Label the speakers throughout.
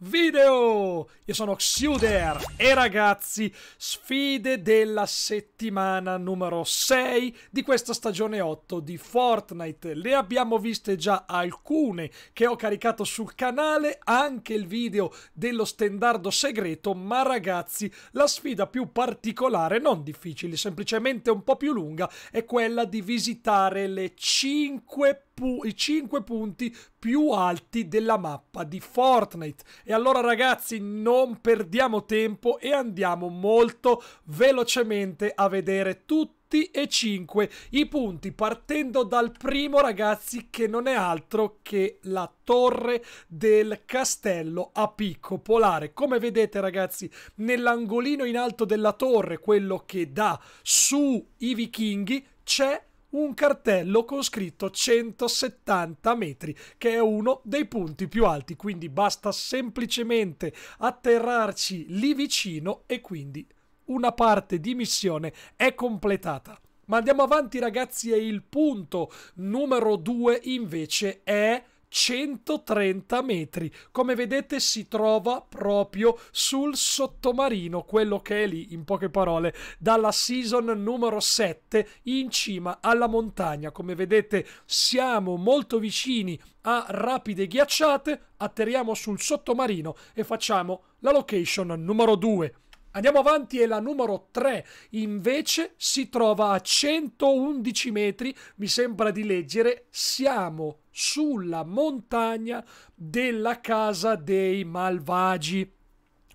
Speaker 1: video! Io sono Xuder e ragazzi, sfide della settimana numero 6 di questa stagione 8 di Fortnite. Le abbiamo viste già alcune che ho caricato sul canale, anche il video dello stendardo segreto, ma ragazzi, la sfida più particolare, non difficile, semplicemente un po' più lunga, è quella di visitare le 5 i 5 punti più alti della mappa di Fortnite e allora ragazzi non perdiamo tempo e andiamo molto velocemente a vedere tutti e cinque i punti partendo dal primo ragazzi che non è altro che la torre del castello a picco polare come vedete ragazzi nell'angolino in alto della torre quello che dà su i vichinghi c'è un cartello con scritto 170 metri, che è uno dei punti più alti, quindi basta semplicemente atterrarci lì vicino e quindi una parte di missione è completata. Ma andiamo avanti ragazzi e il punto numero 2 invece è 130 metri. Come vedete si trova proprio sul sottomarino, quello che è lì in poche parole, dalla season numero 7 in cima alla montagna. Come vedete siamo molto vicini a rapide ghiacciate, atterriamo sul sottomarino e facciamo la location numero 2. Andiamo avanti e la numero 3 invece si trova a 111 metri, mi sembra di leggere, siamo sulla montagna della casa dei malvagi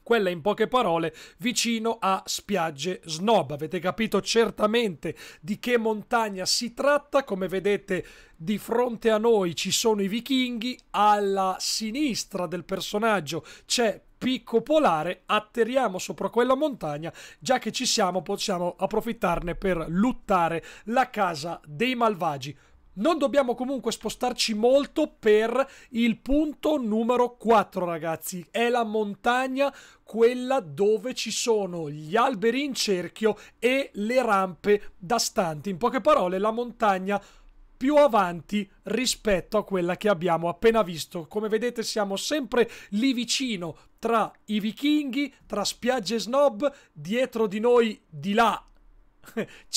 Speaker 1: quella in poche parole vicino a spiagge snob. Avete capito certamente di che montagna si tratta, come vedete di fronte a noi ci sono i vichinghi, alla sinistra del personaggio c'è picco polare, atterriamo sopra quella montagna, già che ci siamo possiamo approfittarne per luttare la casa dei malvagi. Non dobbiamo comunque spostarci molto per il punto numero 4, ragazzi. È la montagna quella dove ci sono gli alberi in cerchio e le rampe da stanti. In poche parole, la montagna più avanti rispetto a quella che abbiamo appena visto. Come vedete siamo sempre lì vicino tra i vichinghi, tra spiagge snob, dietro di noi di là eh,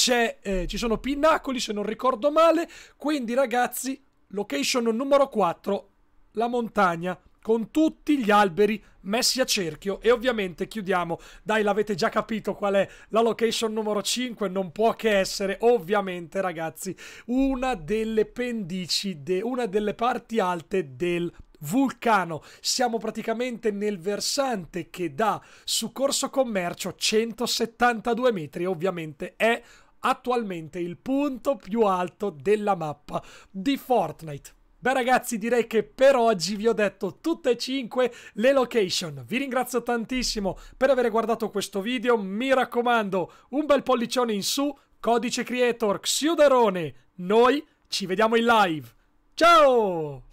Speaker 1: ci sono pinnacoli se non ricordo male, quindi ragazzi, location numero 4, la montagna con tutti gli alberi messi a cerchio e ovviamente chiudiamo, dai l'avete già capito qual è la location numero 5, non può che essere ovviamente ragazzi una delle pendici, de una delle parti alte del vulcano. Siamo praticamente nel versante che dà su Corso Commercio 172 metri, ovviamente è attualmente il punto più alto della mappa di Fortnite. Beh ragazzi direi che per oggi vi ho detto tutte e cinque le location. Vi ringrazio tantissimo per aver guardato questo video. Mi raccomando un bel pollicione in su, codice creator Xiuderone. Noi ci vediamo in live. Ciao!